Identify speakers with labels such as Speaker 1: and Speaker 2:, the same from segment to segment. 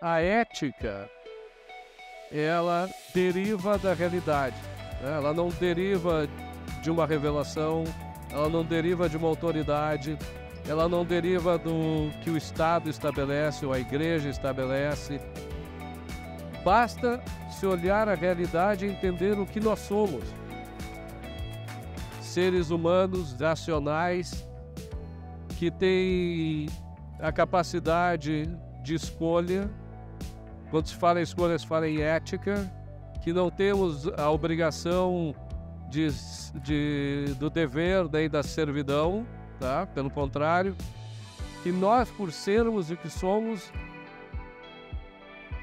Speaker 1: a ética ela deriva da realidade, né? ela não deriva de uma revelação, ela não deriva de uma autoridade, ela não deriva do que o Estado estabelece ou a igreja estabelece. Basta se olhar a realidade e entender o que nós somos. Seres humanos racionais que têm a capacidade de escolha quando se fala em escolha, se fala em ética, que não temos a obrigação de, de, do dever nem da servidão, tá? pelo contrário, que nós, por sermos o que somos,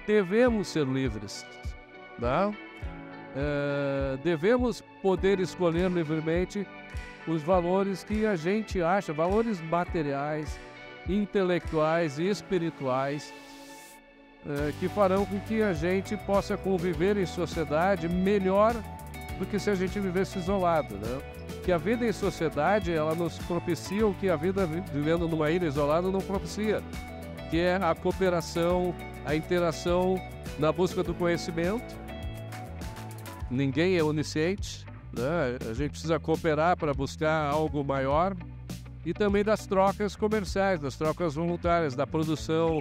Speaker 1: devemos ser livres. Tá? Eh, devemos poder escolher livremente os valores que a gente acha, valores materiais, intelectuais e espirituais eh, que farão com que a gente possa conviver em sociedade melhor do que se a gente vivesse isolado, né? Que a vida em sociedade, ela nos propicia o que a vida vivendo numa ilha isolada não propicia, que é a cooperação, a interação na busca do conhecimento. Ninguém é onisciente, né? A gente precisa cooperar para buscar algo maior e também das trocas comerciais, das trocas voluntárias, da produção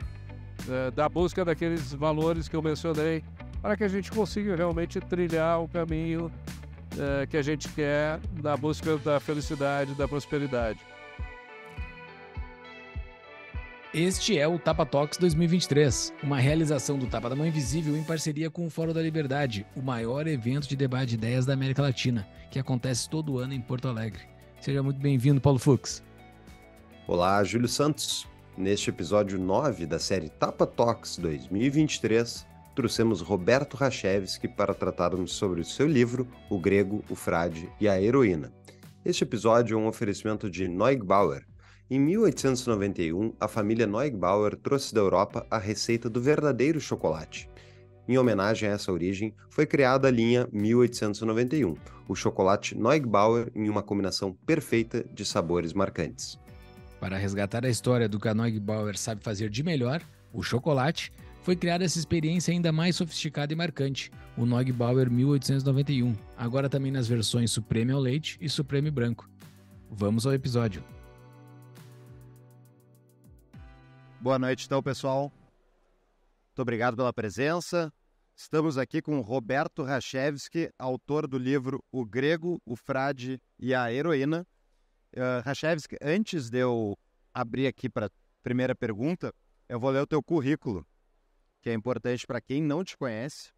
Speaker 1: é, da busca daqueles valores que eu mencionei, para que a gente consiga realmente trilhar o caminho é, que a gente quer na busca da felicidade, da prosperidade.
Speaker 2: Este é o Tapa Talks 2023, uma realização do Tapa da Mãe Invisível em parceria com o Fórum da Liberdade, o maior evento de debate de ideias da América Latina, que acontece todo ano em Porto Alegre. Seja muito bem-vindo, Paulo Fux.
Speaker 3: Olá, Júlio Santos. Neste episódio 9 da série Tapa Talks 2023, trouxemos Roberto Rachevski para tratarmos sobre o seu livro O Grego, o Frade e a Heroína. Este episódio é um oferecimento de Neugbauer. Em 1891, a família Neugbauer trouxe da Europa a receita do verdadeiro chocolate. Em homenagem a essa origem, foi criada a linha 1891, o chocolate Neugbauer em uma combinação perfeita de sabores marcantes.
Speaker 2: Para resgatar a história do que a sabe fazer de melhor, o chocolate, foi criada essa experiência ainda mais sofisticada e marcante, o Bauer 1891, agora também nas versões Supreme ao leite e Supreme branco. Vamos ao episódio.
Speaker 3: Boa noite, então, pessoal. Muito obrigado pela presença. Estamos aqui com Roberto Rachevski, autor do livro O Grego, o Frade e a Heroína, Uh, Rachevski, antes de eu abrir aqui para a primeira pergunta, eu vou ler o teu currículo, que é importante para quem não te conhece.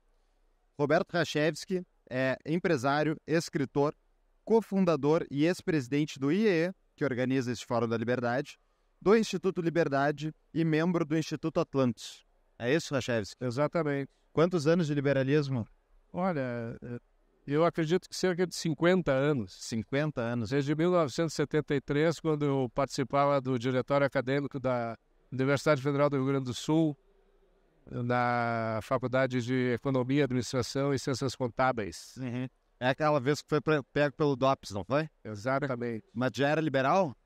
Speaker 3: Roberto Rachevski é empresário, escritor, cofundador e ex-presidente do IEE, que organiza este Fórum da Liberdade, do Instituto Liberdade e membro do Instituto Atlantis. É isso, Rachevski? Exatamente. Quantos anos de liberalismo? Olha,
Speaker 1: eu acredito que cerca de 50 anos. 50 anos. Desde 1973, quando eu participava do diretório acadêmico da Universidade Federal do Rio Grande do Sul,
Speaker 3: na Faculdade de Economia, Administração e Ciências Contábeis. Uhum. É aquela vez que foi pego pelo DOPS, não foi? Exatamente. Mas já era liberal?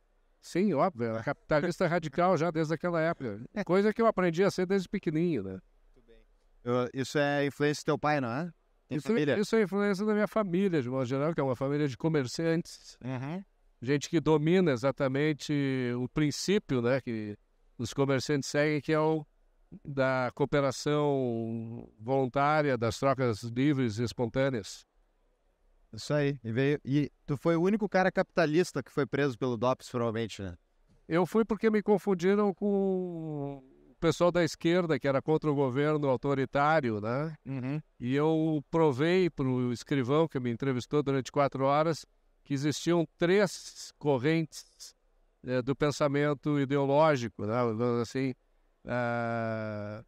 Speaker 1: Sim, óbvio. Era capitalista radical já desde aquela época. Coisa que eu aprendi a ser desde pequenininho, né? Muito bem. Eu, isso é influência do teu pai, não é? Tem isso, é família. isso é influência da minha família, de modo geral, que é uma família de comerciantes. Uhum. Gente que domina exatamente o princípio né, que os comerciantes seguem, que é o da cooperação voluntária, das trocas livres e espontâneas.
Speaker 3: Isso aí. E, veio, e tu foi o único cara capitalista que foi preso pelo DOPS, provavelmente, né?
Speaker 1: Eu fui porque me confundiram com pessoal da esquerda que era contra o governo autoritário, né? Uhum. E eu provei para o escrivão que me entrevistou durante quatro horas que existiam três correntes é, do pensamento ideológico, né? Assim, uh,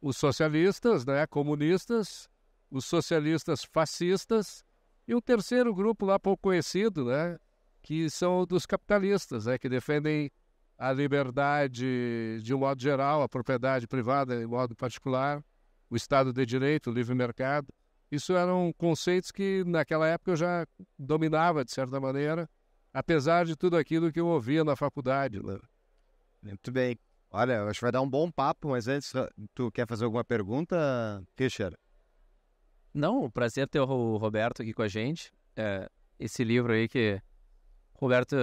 Speaker 1: os socialistas, né? Comunistas, os socialistas fascistas e um terceiro grupo lá pouco conhecido, né? Que são dos capitalistas, né? Que defendem a liberdade de um modo geral, a propriedade privada de modo particular, o Estado de Direito, o livre mercado. Isso eram conceitos que naquela época eu já dominava de certa maneira, apesar de tudo aquilo
Speaker 3: que eu ouvia na faculdade. Né? Muito bem. Olha, acho que vai dar um bom papo, mas antes, ah, tu quer fazer alguma pergunta, Fischer? Não, prazer ter
Speaker 2: o Roberto aqui com a gente. É, esse livro aí que Roberto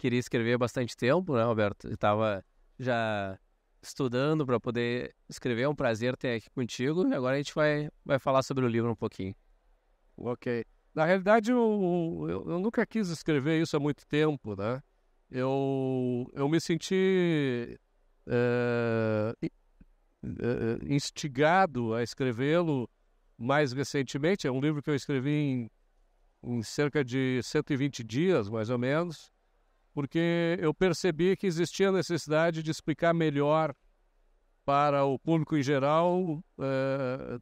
Speaker 2: queria escrever há bastante tempo, né, Roberto? Estava já estudando para poder escrever. É um prazer ter aqui contigo. E agora a gente vai, vai falar sobre o livro um pouquinho. Ok. Na
Speaker 1: realidade, eu, eu, eu nunca quis escrever isso há muito tempo, né? Eu, eu me senti é, instigado a escrevê-lo mais recentemente. É um livro que eu escrevi em, em cerca de 120 dias, mais ou menos porque eu percebi que existia a necessidade de explicar melhor para o público em geral uh,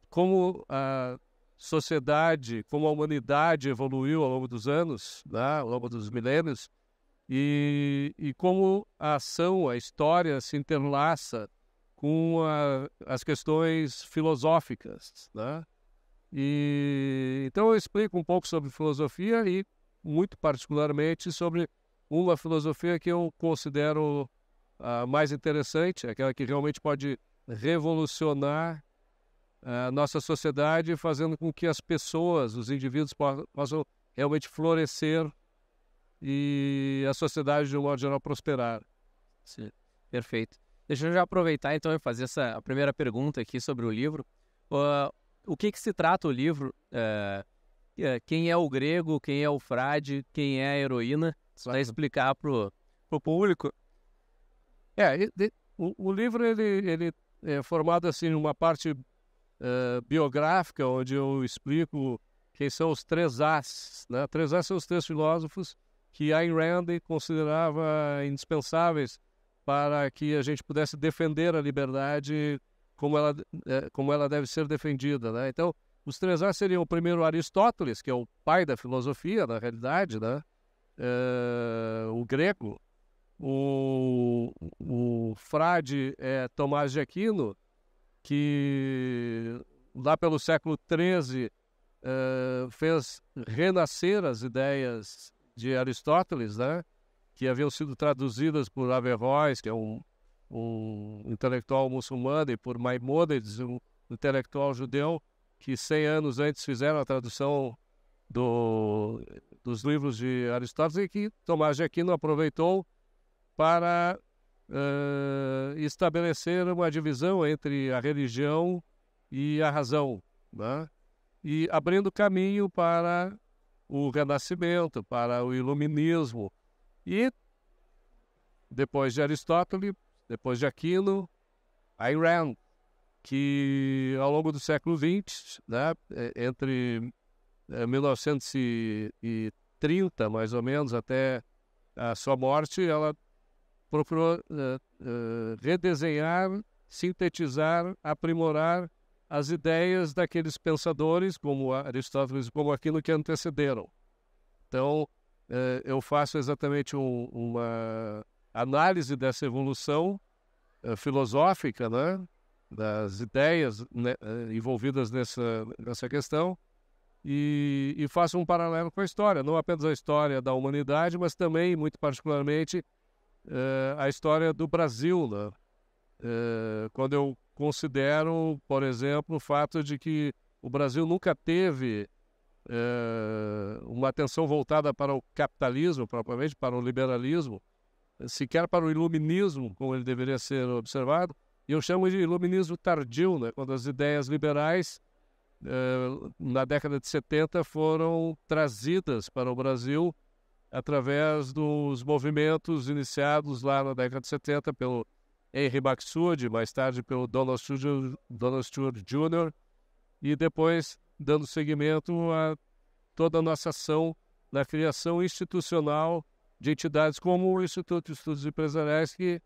Speaker 1: como a sociedade, como a humanidade evoluiu ao longo dos anos, né, ao longo dos milênios, e, e como a ação, a história se interlaça com a, as questões filosóficas. Né? E, então eu explico um pouco sobre filosofia e, muito particularmente, sobre uma filosofia que eu considero a ah, mais interessante, aquela que realmente pode revolucionar ah, a nossa sociedade, fazendo com que as pessoas, os indivíduos possam realmente florescer e a
Speaker 2: sociedade, de um modo geral, prosperar. Sim, perfeito. Deixa eu já aproveitar, então, e fazer essa a primeira pergunta aqui sobre o livro. Uh, o que, que se trata o livro? Uh eh, quem é o grego, quem é o frade, quem é a heroína, para explicar pro, o público. É, o, o livro ele, ele
Speaker 1: é formado assim uma parte uh, biográfica onde eu explico quem são os três As. Né? Três As são os três filósofos que Ayn Rand considerava indispensáveis para que a gente pudesse defender a liberdade como ela, eh, como ela deve ser defendida. Né? Então, os três a seriam o primeiro Aristóteles, que é o pai da filosofia, na realidade, né? É, o grego. O, o frade é, Tomás de Aquino, que lá pelo século XIII é, eh, fez renascer as ideias de Aristóteles, né? que haviam sido traduzidas por Averroes, que é um, um intelectual muçulmano, e por Maimonides, um intelectual judeu, que 100 anos antes fizeram a tradução do, dos livros de Aristóteles e que Tomás de Aquino aproveitou para uh, estabelecer uma divisão entre a religião e a razão, né? e abrindo caminho para o Renascimento, para o Iluminismo. E depois de Aristóteles, depois de Aquino, Ayn Rand, que ao longo do século XX, né, é, entre 1930 é, mais ou menos até a sua morte, ela procurou uh, uh, redesenhar, sintetizar, aprimorar as ideias daqueles pensadores como Aristóteles, como aquilo que antecederam. Então uh, eu faço exatamente um, uma análise dessa evolução filosófica, né? das ideias né, eh, envolvidas nessa, nessa questão e, e faço um paralelo com a história, não apenas a história da humanidade, mas também, muito particularmente, uh, a história do Brasil. Né? Uh, quando eu considero, por exemplo, o fato de que o Brasil nunca teve uh, uma atenção voltada para o capitalismo, propriamente para o liberalismo, sequer para o iluminismo, como ele deveria ser observado, e eu chamo de iluminismo tardio, né? quando as ideias liberais, eh, na década de 70, foram trazidas para o Brasil através dos movimentos iniciados lá na década de 70 pelo Henry Maxud, mais tarde pelo Donald Stewart, Donald Stewart Jr., e depois dando seguimento a toda a nossa ação na criação institucional de entidades como o Instituto de Estudos Empresariais, que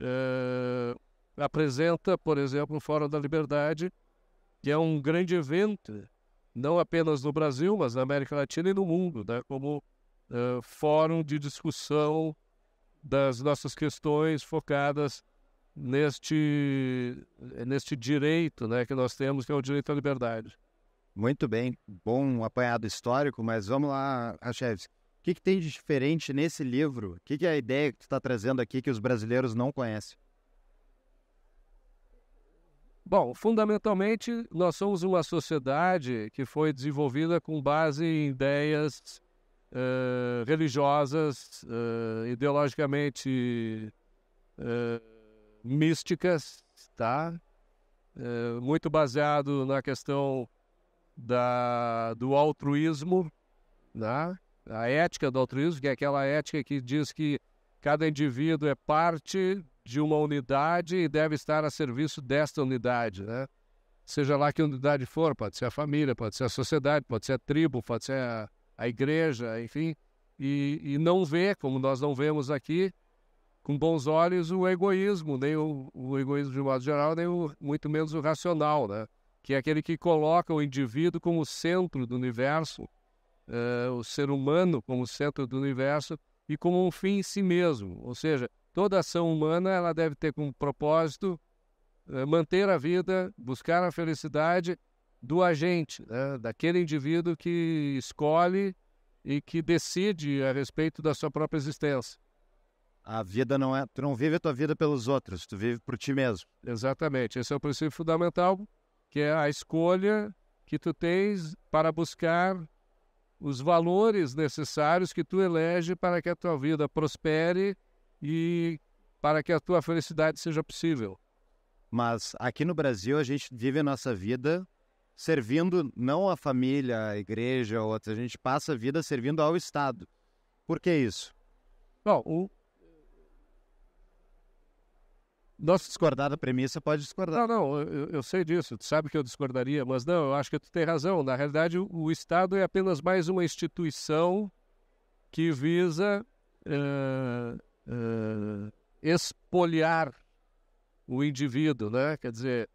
Speaker 1: eh, apresenta, por exemplo, o Fórum da Liberdade, que é um grande evento, não apenas no Brasil, mas na América Latina e no mundo, né? como uh, fórum de discussão das nossas questões focadas neste, neste direito né, que nós temos, que é o direito à liberdade.
Speaker 3: Muito bem, bom apanhado histórico, mas vamos lá, Rachevski. O que, que, tem de diferente nesse livro? O que, que é a ideia que tu está trazendo aqui que os brasileiros não conhecem?
Speaker 1: Bom, fundamentalmente, nós somos uma sociedade que foi desenvolvida com base em ideias uh, religiosas, uh, ideologicamente uh, místicas, tá? muito baseado na questão da, do altruísmo, né? a ética do altruísmo, que é aquela ética que diz que cada indivíduo é parte de uma unidade e deve estar a serviço desta unidade, né? Seja lá que unidade for, pode ser a família, pode ser a sociedade, pode ser a tribo, pode ser a, a igreja, enfim. E, e não vê, como nós não vemos aqui, com bons olhos o egoísmo, nem o, o, egoísmo de modo geral, nem o, muito menos o racional, né? que é aquele que coloca o indivíduo como centro do universo, uh, o ser humano como centro do universo e como um fim em si mesmo, ou seja, Toda ação humana ela deve ter como propósito eh, manter a vida, buscar a felicidade do agente, né? daquele indivíduo que escolhe e que decide a respeito da sua própria existência. A vida não é, tu não vive a tua vida pelos outros, tu vive por ti mesmo. Exatamente, esse é o princípio fundamental, que é a escolha que tu tens para buscar os valores necessários que tu elege para que a tua vida prospere
Speaker 3: e para que a tua felicidade seja possível. Mas aqui no Brasil a gente vive a nossa vida servindo não a família, a igreja, outra, a gente passa a vida servindo ao Estado. Por que isso? Bom, o... nosso discordar da premissa pode discordar.
Speaker 1: Não, não, eu, eu, sei disso, tu sabe que eu discordaria, mas não, eu acho que tu tem razão. Na realidade, o, o Estado é apenas mais uma instituição que visa uh uh, eh, espoliar o indivíduo, né? Quer dizer,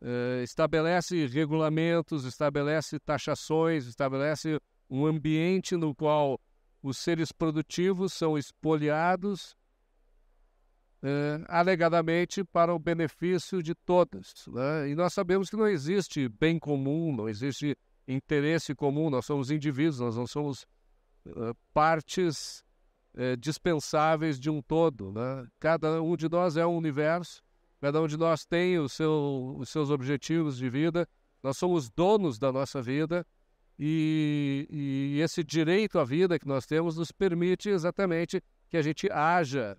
Speaker 1: uh, estabelece regulamentos, estabelece taxações, estabelece um ambiente no qual os seres produtivos são espoliados eh, alegadamente para o benefício de todos. Né? E nós sabemos que não existe bem comum, não existe interesse comum, nós somos indivíduos, nós não somos uh, partes é, dispensáveis de um todo. Né? Cada um de nós é um universo, cada um de nós tem o seu, os seus objetivos de vida, nós somos donos da nossa vida e, e esse direito à vida que nós temos nos permite exatamente que a gente haja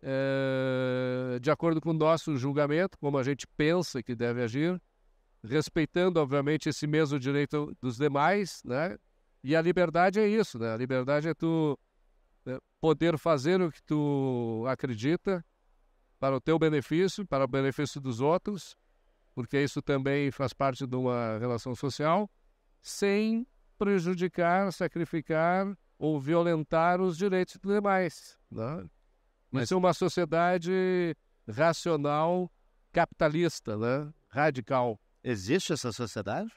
Speaker 1: é, de acordo com o nosso julgamento, como a gente pensa que deve agir, respeitando, obviamente, esse mesmo direito dos demais, né? E a liberdade é isso, né? A liberdade é tu né, poder fazer o que tu acredita para o teu benefício, para o benefício dos outros, porque isso também faz parte de uma relação social, sem prejudicar, sacrificar ou violentar os direitos dos demais. Né? Mas... Isso é uma sociedade racional, capitalista,
Speaker 3: né? radical. Existe essa sociedade?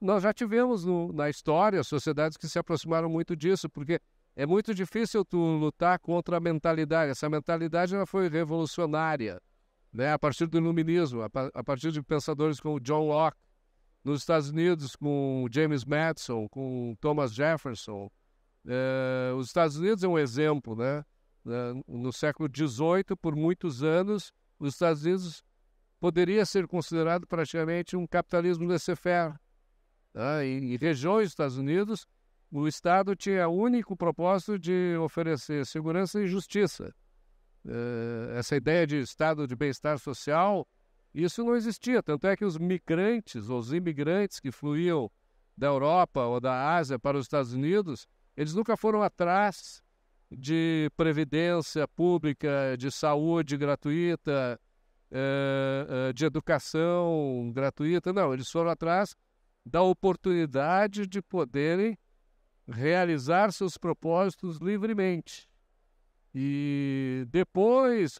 Speaker 1: Nós já tivemos no, na história sociedades que se aproximaram muito disso, porque é muito difícil tu lutar contra a mentalidade. Essa mentalidade ela foi revolucionária, né? A partir do iluminismo, a, partir de pensadores como John Locke, nos Estados Unidos com James Madison, com Thomas Jefferson. É, os Estados Unidos é um exemplo, né? no século XVIII, por muitos anos, os Estados Unidos poderia ser considerado praticamente um capitalismo laissez-faire. Em, né? em regiões dos Estados Unidos, o Estado tinha o único propósito de oferecer segurança e justiça. Eh, essa ideia de Estado de bem-estar social, isso não existia. Tanto é que os migrantes, os imigrantes que fluíam da Europa ou da Ásia para os Estados Unidos, eles nunca foram atrás de previdência pública, de saúde gratuita, eh, eh, de educação gratuita. Não, eles foram atrás da oportunidade de poderem realizar seus propósitos livremente. E depois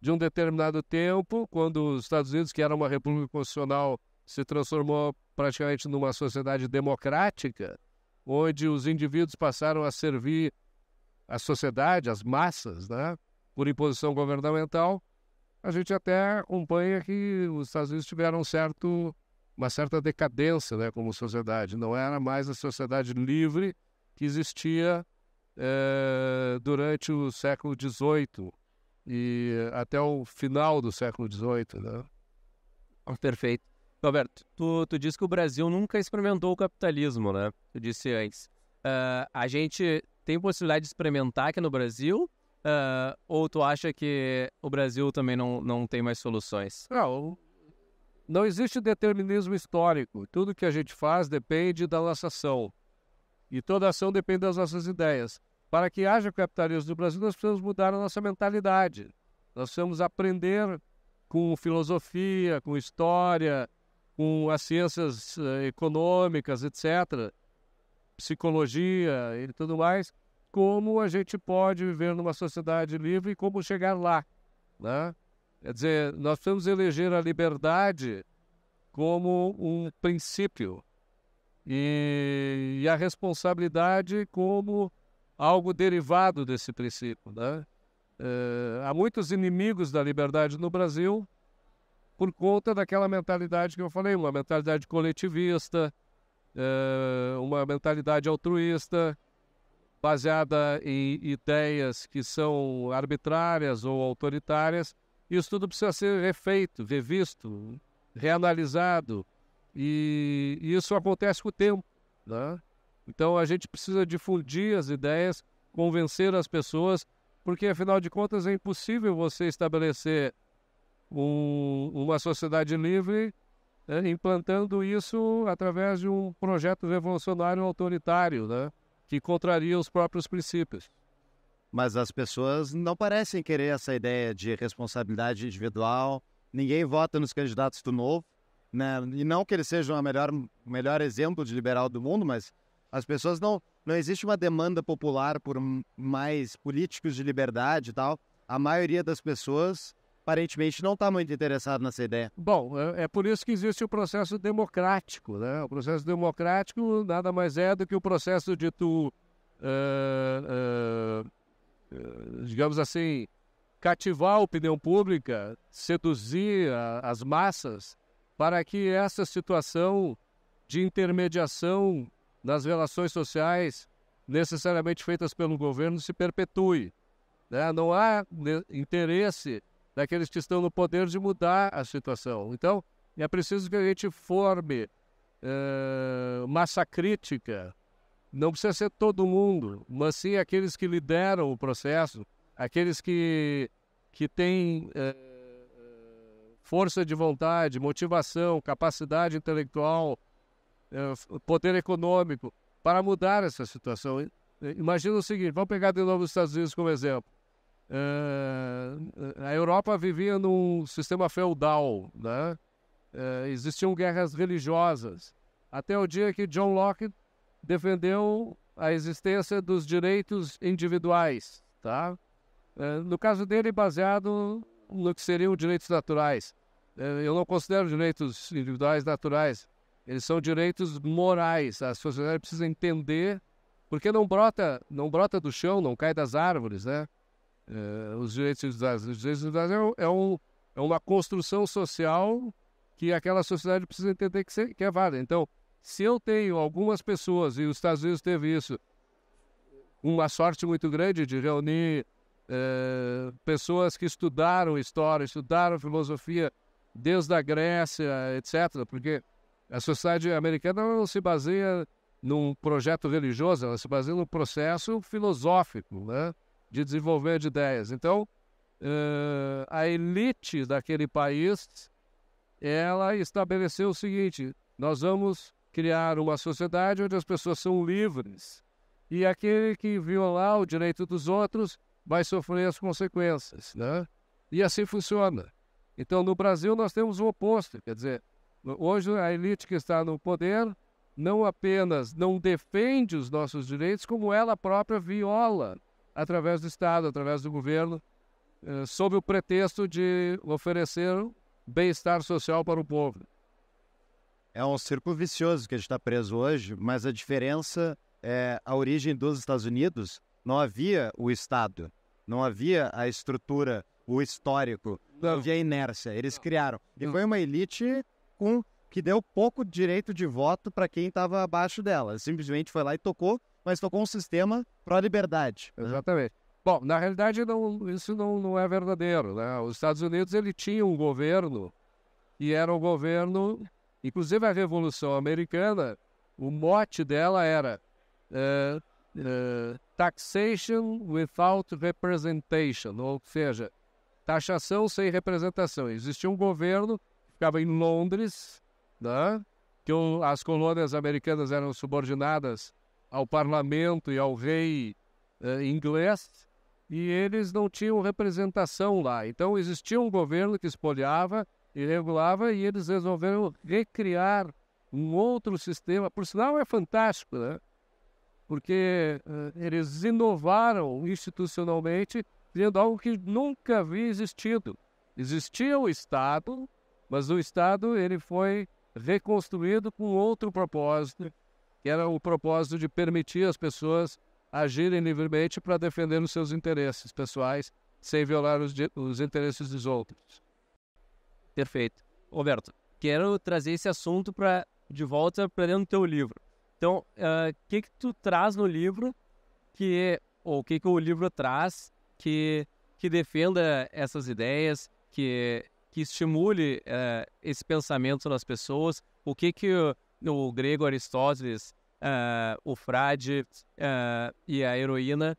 Speaker 1: de um determinado tempo, quando os Estados Unidos, que era uma república constitucional, se transformou praticamente numa sociedade democrática, onde os indivíduos passaram a servir a sociedade, as massas, né, por imposição governamental, a gente até acompanha que os Estados Unidos tiveram um certo uma certa decadência né, como sociedade. Não era mais a sociedade livre que existia é, durante o século XVIII e até o final do século XVIII. Né?
Speaker 2: Oh, perfeito. Roberto, tu, tu disse que o Brasil nunca experimentou o capitalismo, né? Tu disse antes. Uh, a gente tem possibilidade de experimentar aqui no Brasil? Uh, ou tu acha que o Brasil também não, não tem mais soluções?
Speaker 1: Não, não existe determinismo histórico. Tudo que a gente faz depende da nossa ação. E toda ação depende das nossas ideias. Para que haja capitalismo no Brasil, nós precisamos mudar a nossa mentalidade. Nós precisamos aprender com filosofia, com história, com as ciências eh, econômicas, etc., psicologia e tudo mais, como a gente pode viver numa sociedade livre e como chegar lá. Né? Quer dizer, nós precisamos eleger a liberdade como um princípio e, e a responsabilidade como algo derivado desse princípio. Né? É, há muitos inimigos da liberdade no Brasil por conta daquela mentalidade que eu falei, uma mentalidade coletivista, é, uma mentalidade altruísta, baseada em ideias que são arbitrárias ou autoritárias isso tudo precisa ser refeito, revisto, reanalisado. E isso acontece com o tempo. Né? Então a gente precisa difundir as ideias, convencer as pessoas, porque afinal de contas é impossível você estabelecer um, uma sociedade livre né, implantando isso através de um projeto revolucionário
Speaker 3: autoritário, né, que contraria os próprios princípios. Mas as pessoas não parecem querer essa ideia de responsabilidade individual. Ninguém vota nos candidatos do novo. Né? E não que eles sejam o melhor, melhor exemplo de liberal do mundo, mas as pessoas não. Não existe uma demanda popular por mais políticos de liberdade e tal. A maioria das pessoas aparentemente não está muito interessada nessa ideia. Bom, é, é, por isso que existe o processo democrático, né? O processo democrático nada
Speaker 1: mais é do que o processo de tu uh, uh, eh, digamos assim, cativar a opinião pública, seduzir a, as massas para que essa situação de intermediação nas relações sociais necessariamente feitas pelo governo se perpetue. Né? Não há interesse daqueles que estão no poder de mudar a situação. Então, é preciso que a gente forme eh, massa crítica não precisa ser todo mundo, mas sim aqueles que lideram o processo, aqueles que, que têm é, força de vontade, motivação, capacidade intelectual, é, poder econômico para mudar essa situação. Imagina o seguinte: vamos pegar de novo os Estados Unidos como exemplo. É, a Europa vivia num sistema feudal, né? existiam guerras religiosas, até o dia que John Locke defendeu a existência dos direitos individuais, tá? É, no caso dele, baseado no que seriam direitos naturais. É, eu não considero direitos individuais naturais. Eles são direitos morais. A sociedade precisa entender porque não brota, não brota do chão, não cai das árvores, né? É, os direitos individuais, os direitos individuais é, um, é uma construção social que aquela sociedade precisa entender que, que é válida. Então, se eu tenho algumas pessoas, e os Estados Unidos teve isso, uma sorte muito grande de reunir eh, pessoas que estudaram história, estudaram filosofia desde a Grécia, etc., porque a sociedade americana não se baseia num projeto religioso, ela se baseia num processo filosófico né, de desenvolver de ideias. Então, eh, a elite daquele país ela estabeleceu o seguinte: nós vamos criar uma sociedade onde as pessoas são livres. E aquele que violar o direito dos outros vai sofrer as consequências. Né? E assim funciona. Então, no Brasil, nós temos o oposto. Quer dizer, hoje a elite que está no poder não apenas não defende os nossos direitos, como ela própria viola através do Estado, através do governo, eh, sob o pretexto de oferecer bem-estar social para o povo
Speaker 3: é um círculo vicioso que a gente está preso hoje, mas a diferença é a origem dos Estados Unidos. Não havia o Estado, não havia a estrutura, o histórico, não havia a inércia. Eles criaram. E foi uma elite com que deu pouco direito de voto para quem estava abaixo dela. Simplesmente foi lá e tocou, mas tocou um sistema pró-liberdade. Né? Exatamente. Bom, na realidade,
Speaker 1: não, isso não, não é verdadeiro. Né? Os Estados Unidos ele tinha um governo e era um governo Inclusive a Revolução Americana, o mote dela era uh, uh, taxation without representation, ou seja, taxação sem representação. Existia um governo que ficava em Londres, né, que o, as colônias americanas eram subordinadas ao parlamento e ao rei uh, inglês, e eles não tinham representação lá. Então existia um governo que espolhava e regulava, e eles resolveram recriar um outro sistema. Por sinal, é fantástico, né? porque uh, eles inovaram institucionalmente, criando algo que nunca havia existido. Existia o Estado, mas o Estado ele foi reconstruído com outro propósito, que era o propósito de permitir as pessoas agirem livremente para defender os seus interesses
Speaker 2: pessoais, sem violar os, os interesses dos outros. Perfeito. Roberto, quero trazer esse assunto para de volta para dentro do teu livro. Então, o uh, ah, que que tu traz no livro que ou o que que o livro traz que que defenda essas ideias, que que estimule uh, esse pensamento nas pessoas? O que que o, o grego Aristóteles, uh, o frade e a heroína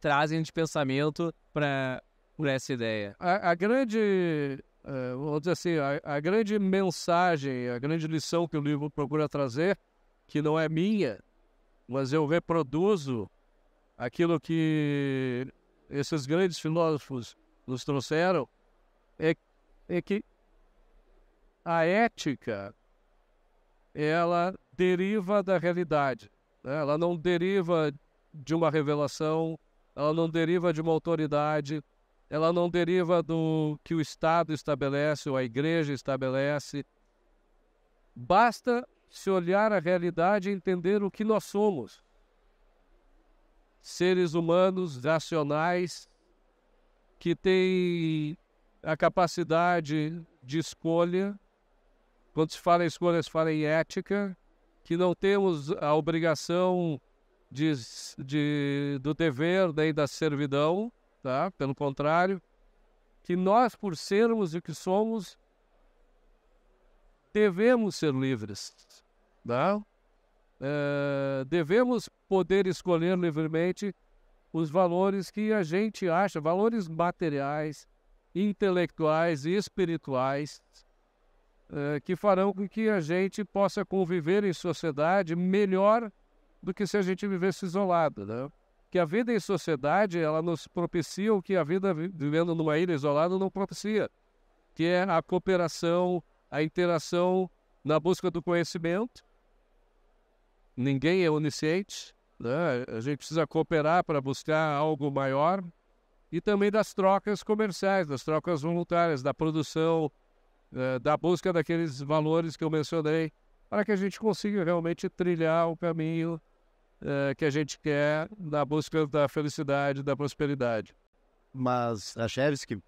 Speaker 2: trazem de pensamento para essa ideia?
Speaker 1: A, a grande vamos eh, vou dizer assim, a, a, grande mensagem, a grande lição que o livro procura trazer, que não é minha, mas eu reproduzo aquilo que esses grandes filósofos nos trouxeram, é, é que a ética ela deriva da realidade, né? ela não deriva de uma revelação, ela não deriva de uma autoridade, ela não deriva do que o Estado estabelece ou a igreja estabelece. Basta se olhar a realidade e entender o que nós somos. Seres humanos racionais que têm a capacidade de escolha. Quando se fala em escolha, se fala em ética, que não temos a obrigação de, de, do dever nem da servidão, tá? Pelo contrário, que nós, por sermos o que somos, devemos ser livres, tá? É, devemos poder escolher livremente os valores que a gente acha, valores materiais, intelectuais e espirituais, é, que farão com que a gente possa conviver em sociedade melhor do que se a gente vivesse isolado, né? que a vida em sociedade ela nos propicia o que a vida vivendo numa ilha isolada não propicia, que é a cooperação, a interação na busca do conhecimento. Ninguém é onisciente, né? a gente precisa cooperar para buscar algo maior e também das trocas comerciais, das trocas voluntárias, da produção, eh, da busca daqueles valores que eu mencionei, para que a gente consiga realmente trilhar o caminho é, que a gente quer na busca da felicidade, da prosperidade.
Speaker 3: Mas, Achevski,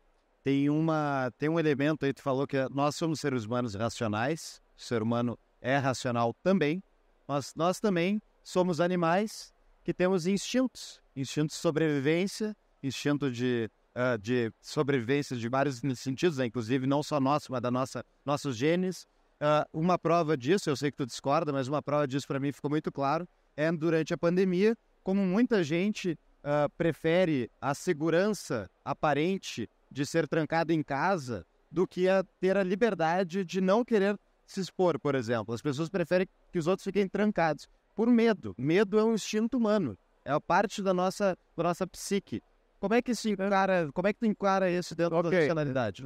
Speaker 3: tem, uma, tem um elemento aí, tu falou que nós somos seres humanos racionais, o ser humano é racional também, mas nós também somos animais que temos instintos, instintos de sobrevivência, instinto de, uh, de sobrevivência de vários sentidos, né? inclusive não só nosso, mas da nossa nossos genes. Uh, uma prova disso, eu sei que tu discorda, mas uma prova disso para mim ficou muito claro, é durante a pandemia, como muita gente uh, prefere a segurança aparente de ser trancado em casa do que a ter a liberdade de não querer se expor, por exemplo. As pessoas preferem que os outros fiquem trancados por medo. Medo é um instinto humano, é parte da nossa, da nossa psique. Como é que se encara, como é que tu encara isso dentro okay. da racionalidade?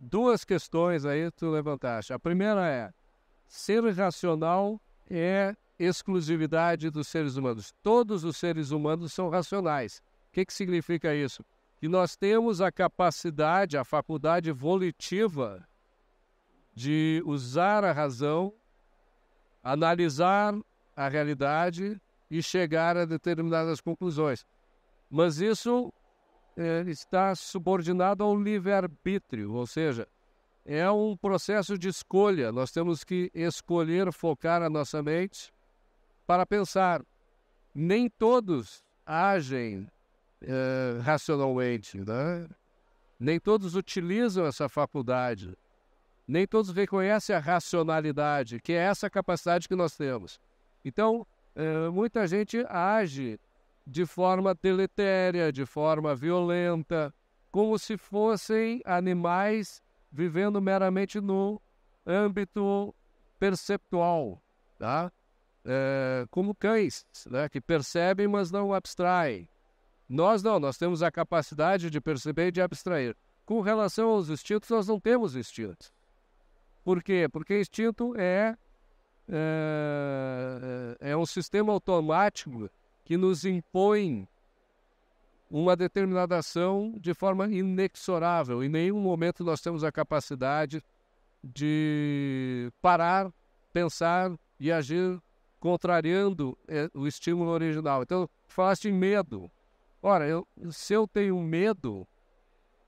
Speaker 1: Duas questões aí tu levantaste. A primeira é ser racional é exclusividade dos seres humanos. Todos os seres humanos são racionais. O que, que significa isso? Que nós temos a capacidade, a faculdade volitiva de usar a razão, analisar a realidade e chegar a determinadas conclusões. Mas isso é, está subordinado ao livre-arbítrio, ou seja, é um processo de escolha. Nós temos que escolher focar a nossa mente para pensar. Nem todos agem uh, racionalmente, né? nem todos utilizam essa faculdade, nem todos reconhecem a racionalidade, que é essa capacidade que nós temos. Então, uh, muita gente age de forma deletéria, de forma violenta, como se fossem animais vivendo meramente no âmbito perceptual, tá? é, como cães, né, que percebem, mas não abstraem. Nós não, nós temos a capacidade de perceber e de abstrair. Com relação aos instintos, nós não temos instintos. Por quê? Porque instinto é, é, é um sistema automático que nos impõe uma determinada ação de forma inexorável. Em nenhum momento nós temos a capacidade de parar, pensar e agir contrariando é, o estímulo original. Então, falaste em medo. Ora, eu, se eu tenho medo,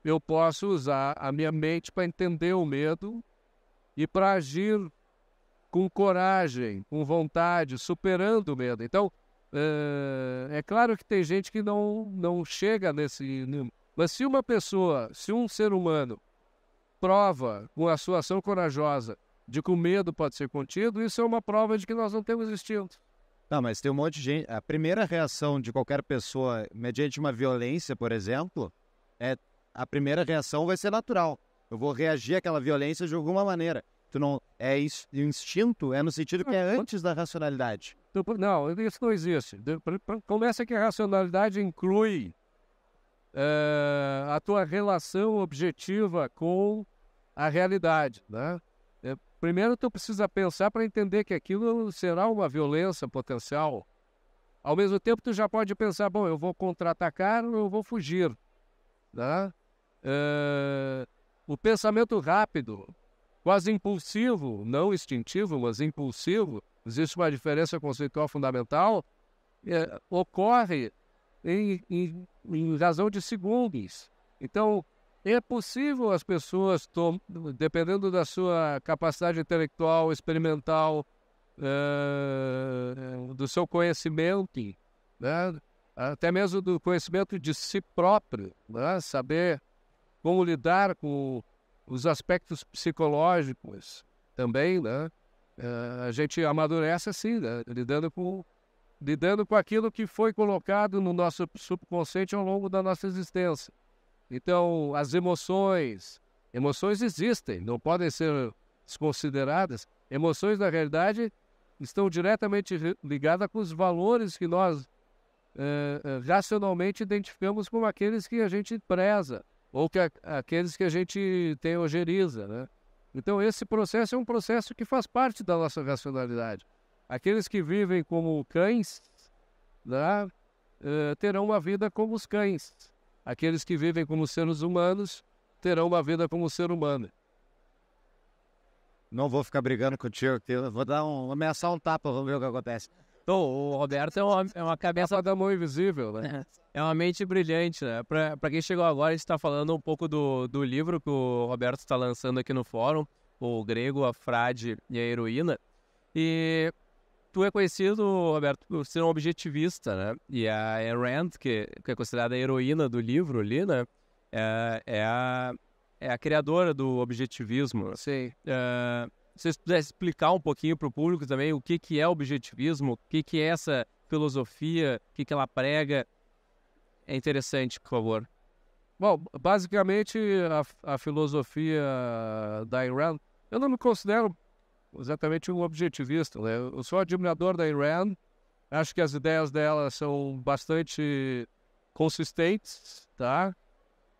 Speaker 1: eu posso usar a minha mente para entender o medo e para agir com coragem, com vontade, superando o medo. Então, é, é claro que tem gente que não, não chega nesse. Mas se uma pessoa, se um ser humano prova com a sua ação
Speaker 3: corajosa de que o medo pode ser contido, isso é uma prova de que nós não temos instinto. Não, mas tem um monte de gente. A primeira reação de qualquer pessoa mediante uma violência, por exemplo, é a primeira reação vai ser natural. Eu vou reagir àquela violência de alguma maneira. Tu não é isso, instinto é no sentido que é antes da racionalidade. Não, isso não existe. Começa que a racionalidade inclui
Speaker 1: é, a tua relação objetiva com a realidade, né? Primeiro, tu precisa pensar para entender que aquilo será uma violência potencial. Ao mesmo tempo, tu já pode pensar, bom, eu vou contra-atacar ou eu vou fugir. Né? É... O pensamento rápido, quase impulsivo, não instintivo, mas impulsivo, existe uma diferença conceitual fundamental, é, ocorre em, em, em razão de segundos. Então, é possível as pessoas, dependendo da sua capacidade intelectual, experimental, uh, do seu conhecimento, né? até mesmo do conhecimento de si próprio, né? saber como lidar com os aspectos psicológicos também, né? uh, a gente amadurece assim, né? lidando com lidando com aquilo que foi colocado no nosso subconsciente ao longo da nossa existência. Então, as emoções, emoções existem, não podem ser desconsideradas. Emoções, na realidade, estão diretamente ligadas com os valores que nós eh, eh, racionalmente identificamos como aqueles que a gente preza ou que a, aqueles que a gente tem ojeriza, né? Então esse processo é um processo que faz parte da nossa racionalidade. Aqueles que vivem como cães, né, eh, terão uma vida como os cães. Aqueles que vivem como seres humanos terão uma vida como ser humano.
Speaker 3: Não vou ficar brigando contigo, vou dar um, ameaçar um tapa, vamos ver o que acontece. Então, o Roberto é uma, é uma cabeça da mão invisível, né?
Speaker 2: É, é uma mente brilhante, né? Para quem chegou agora, a gente está falando um pouco do, do livro que o Roberto está lançando aqui no fórum, o grego, a frade e a heroína. E tu é conhecido, Roberto, por ser um objetivista, né? E a Rand, que, que é considerada a heroína do livro ali, né? É, é, a, é a criadora do objetivismo. Sim. É, se você pudesse explicar um pouquinho para o público também o que, que é objetivismo, o que, que é essa filosofia, o que, que ela prega, é interessante, por favor.
Speaker 1: Bom, basicamente a, a filosofia da Iran, eu não me considero exatamente um objetivista. Né? Eu sou admirador da Iran, acho que as ideias dela são bastante consistentes, tá?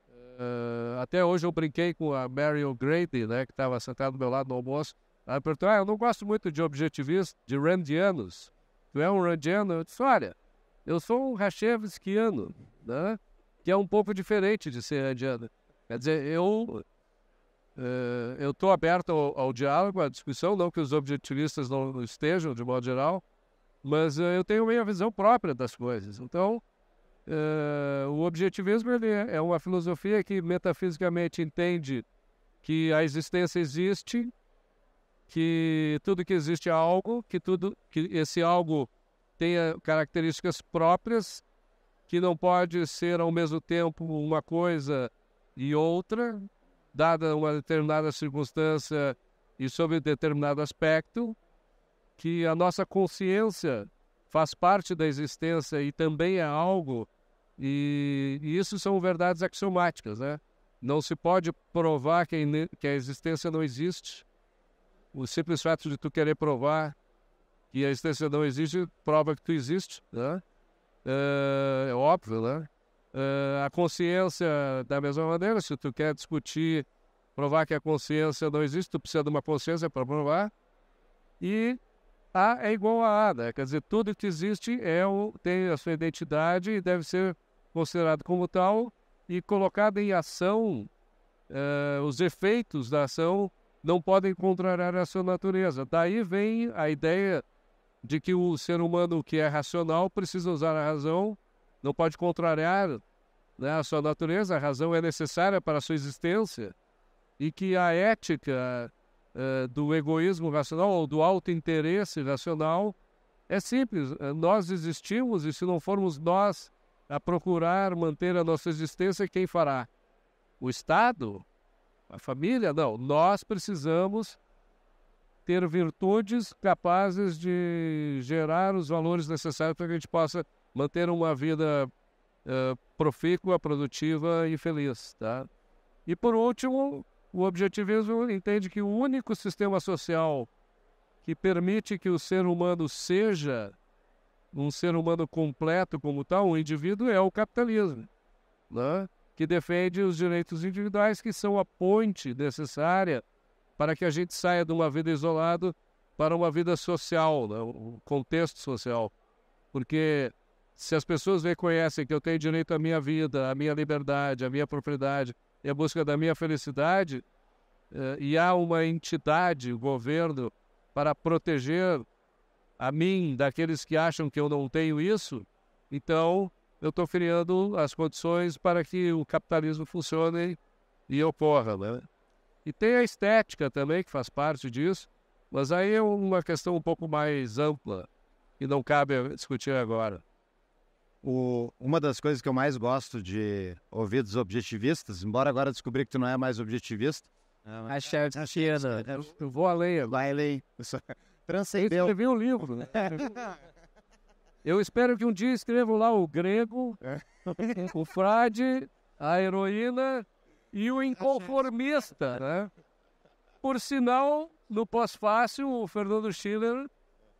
Speaker 1: Uh, até hoje eu brinquei com a Mary O'Grady, né, que estava sentada do meu lado no almoço. Ela perguntou: ah, eu não gosto muito de objetivistas, de randianos. Tu é um randiano? Eu disse: olha, eu sou um Rachevskiano, né? Que é um pouco diferente de ser randiano. Quer dizer, eu Uh, eu estou aberto ao, ao, diálogo, à discussão, não que os objetivistas não estejam, de modo geral, mas uh, eu tenho minha visão própria das coisas. Então, uh, o objetivismo ele é, é uma filosofia que metafisicamente entende que a existência existe, que tudo que existe é algo, que tudo que esse algo tenha características próprias, que não pode ser ao mesmo tempo uma coisa e outra, dada uma determinada circunstância e sobre determinado aspecto, que a nossa consciência faz parte da existência e também é algo, e, e isso são verdades axiomáticas, né? Não se pode provar que a, que a existência não existe. O simples fato de tu querer provar que a existência não existe prova que tu existe, né? É, é óbvio, né? Uh, a consciência, da mesma maneira, se tu quer discutir, provar que a consciência não existe, tu precisa de uma consciência para provar. E A é igual a A, né? quer dizer, tudo que existe é o, tem a sua identidade e deve ser considerado como tal e colocado em ação. Uh, os efeitos da ação não podem contrariar a sua natureza. Daí vem a ideia de que o ser humano que é racional precisa usar a razão não pode contrariar né, a sua natureza, a razão é necessária para a sua existência, e que a ética uh, do egoísmo racional ou do auto-interesse racional é simples, nós existimos e se não formos nós a procurar manter a nossa existência, quem fará? O Estado? A família? Não, nós precisamos ter virtudes capazes de gerar os valores necessários para que a gente possa manter uma vida uh, profícua, produtiva e feliz. Tá? E por último, o objetivismo entende que o único sistema social que permite que o ser humano seja um ser humano completo como tal, um indivíduo, é o capitalismo, né? que defende os direitos individuais, que são a ponte necessária para que a gente saia de uma vida isolada para uma vida social, né? um contexto social. Porque se as pessoas reconhecem que eu tenho direito à minha vida, à minha liberdade, à minha propriedade e à busca da minha felicidade, eh, e há uma entidade, o governo, para proteger a mim daqueles que acham que eu não tenho isso, então eu estou criando as condições para que o capitalismo funcione e ocorra. Né? E tem a estética também, que faz parte disso, mas aí é uma questão um pouco mais ampla, que não cabe
Speaker 3: discutir agora. O, uma das coisas que eu mais gosto de ouvir dos objetivistas, embora agora descobri que tu não é mais objetivista. É, a é, é, chefe né? né? eu vou além. Vai além. Transcendeu. Eu escrevi um livro. Né?
Speaker 1: Eu espero que um dia escrevo lá o grego, o frade, a heroína e o tá inconformista, né? Por sinal, no pós-fácil, o Fernando Schiller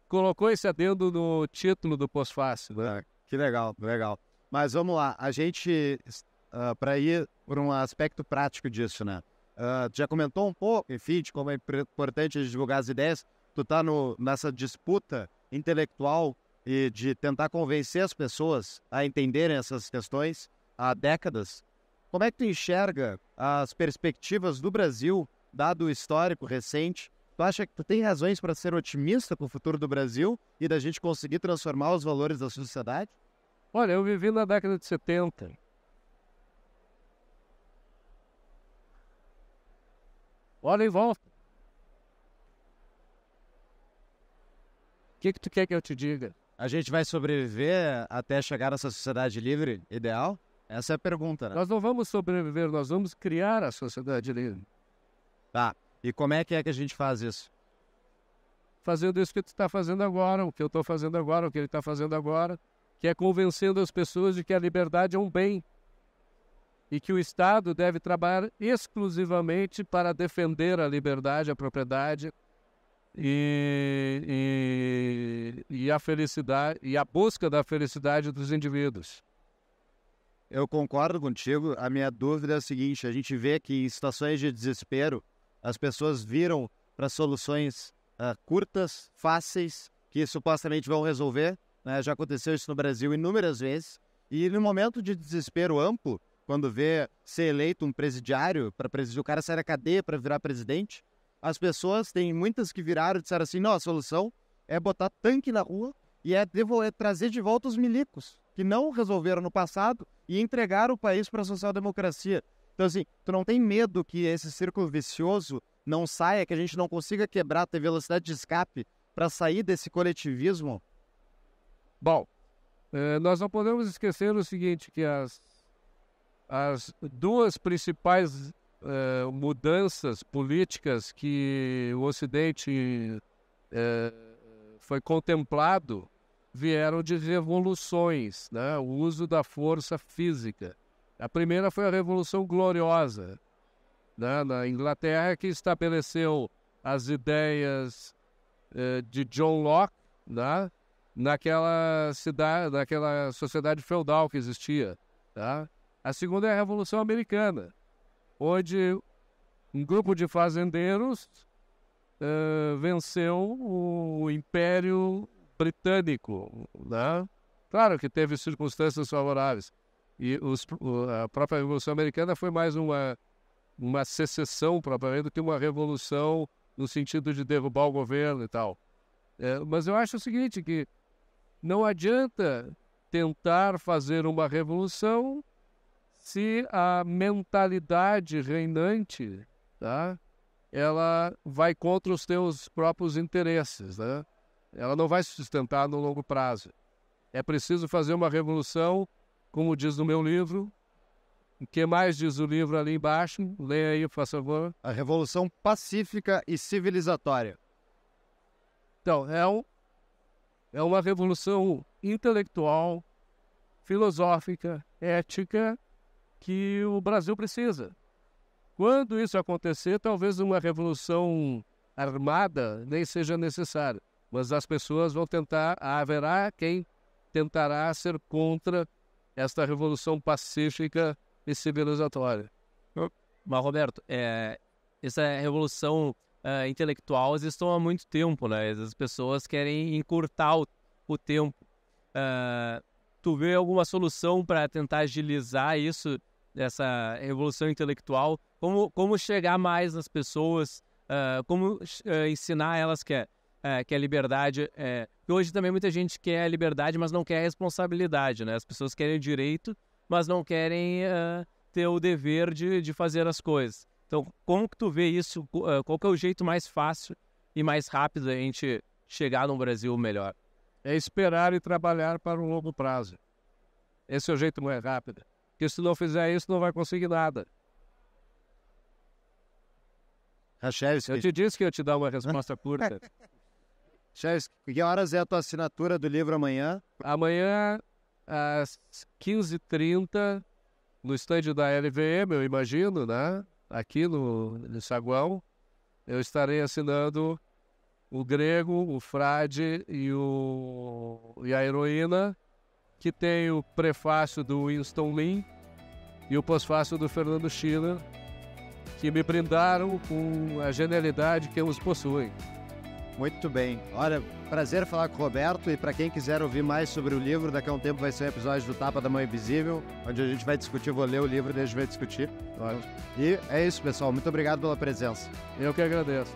Speaker 3: colocou esse adendo no título do pós-fácil, né? Tá. Que legal, legal. Mas vamos lá, a gente, uh, ah, para ir por um aspecto prático disso, né? Uh, já comentou um pouco, enfim, de como é importante divulgar as ideias. Tu tá no, nessa disputa intelectual e de tentar convencer as pessoas a entenderem essas questões há décadas. Como é que tu enxerga as perspectivas do Brasil, dado o histórico recente? Tu acha que tu tem razões para ser otimista com o futuro do Brasil e da gente conseguir transformar os valores da sociedade? Olha, eu vivi na década de 70.
Speaker 1: Olha em volta. O
Speaker 3: que, que tu quer que eu te diga? A gente vai sobreviver até chegar nessa sociedade livre ideal? Essa é a pergunta, né? Nós não vamos sobreviver, nós vamos criar a sociedade livre. Tá. E como é que é que a
Speaker 1: gente faz isso? Fazendo isso que tu está fazendo agora, o que eu estou fazendo agora, o que ele está fazendo agora que é convencendo as pessoas de que a liberdade é um bem e que o Estado deve trabalhar exclusivamente para defender a liberdade, a propriedade e, e, e a felicidade e
Speaker 3: a busca da felicidade dos indivíduos. Eu concordo contigo. A minha dúvida é a seguinte: a gente vê que em situações de desespero as pessoas viram para soluções uh, curtas, fáceis, que supostamente vão resolver, né? Já aconteceu isso no Brasil inúmeras vezes. E no momento de desespero amplo, quando vê ser eleito um presidiário para presidir, o cara sair da cadeia para virar presidente, as pessoas, tem muitas que viraram e disseram assim: não, a solução é botar tanque na rua e é, devolver, é trazer de volta os milicos, que não resolveram no passado e entregar o país para a social-democracia. Então, assim, tu não tem medo que esse círculo vicioso não saia, que a gente não consiga quebrar, ter velocidade de escape para sair desse coletivismo
Speaker 1: Bom, eh, nós não podemos esquecer o seguinte, que as, as duas principais eh, mudanças políticas que o Ocidente eh, foi contemplado vieram de revoluções, né? o uso da força física. A primeira foi a Revolução Gloriosa, né? na Inglaterra, que estabeleceu as ideias de John Locke, né? naquela cidade, naquela sociedade feudal que existia. Tá? A segunda é a Revolução Americana, onde um grupo de fazendeiros uh, venceu o Império Britânico. Né? Claro que teve circunstâncias favoráveis. E os, a própria Revolução Americana foi mais uma, uma secessão, propriamente, do que uma revolução no sentido de derrubar o governo e tal. É, mas eu acho o seguinte, que não adianta tentar fazer uma revolução se a mentalidade reinante, tá? Ela vai contra os teus próprios interesses, né? Ela não vai se sustentar no longo prazo. É preciso fazer uma revolução, como diz no meu livro. O que mais diz o livro ali embaixo? Leia aí, por favor. A revolução pacífica e civilizatória. Então, é um, é uma revolução intelectual, filosófica, ética que o Brasil precisa. Quando isso acontecer, talvez uma revolução armada nem seja necessária, mas as pessoas vão tentar, haverá quem tentará ser contra esta revolução pacífica e
Speaker 2: civilizatória. Mas, Roberto, é, essa revolução uh, ah, intelectual estão há muito tempo, né? As pessoas querem encurtar o, o tempo. Uh, tu vê alguma solução para tentar agilizar isso, essa revolução intelectual? Como, como chegar mais nas pessoas? Uh, como ensinar elas que, é, que a é liberdade é. hoje também muita gente quer a liberdade, mas não quer a responsabilidade, né? As pessoas querem o direito, mas não querem ter o dever de, de fazer as coisas. Então, como que tu vê isso? Qual que é o jeito mais fácil e mais rápido da gente chegar no Brasil melhor? É esperar e
Speaker 1: trabalhar para um longo prazo. Esse é o jeito mais rápido. Porque se não fizer isso, não vai
Speaker 3: conseguir nada. Rachelsky. Ah, eu te disse que eu te dar uma resposta curta. Rachelsky, que horas é a tua assinatura do livro amanhã?
Speaker 1: Amanhã, às 15h30, no estande da LVM, eu imagino, né? aqui no, no saguão, eu estarei assinando o grego, o frade e, o, e a heroína, que tem o prefácio do Winston Lin e o pós-fácio do Fernando Schiller, que me brindaram com a genialidade que eles
Speaker 3: possuem. Muito bem. Olha, Prazer falar com o Roberto e para quem quiser ouvir mais sobre o livro, daqui a um tempo vai ser um episódio do Tapa da Mãe Invisível, onde a gente vai discutir, vou ler o livro e a gente vai discutir. E é isso, pessoal. Muito obrigado pela presença. Eu que agradeço.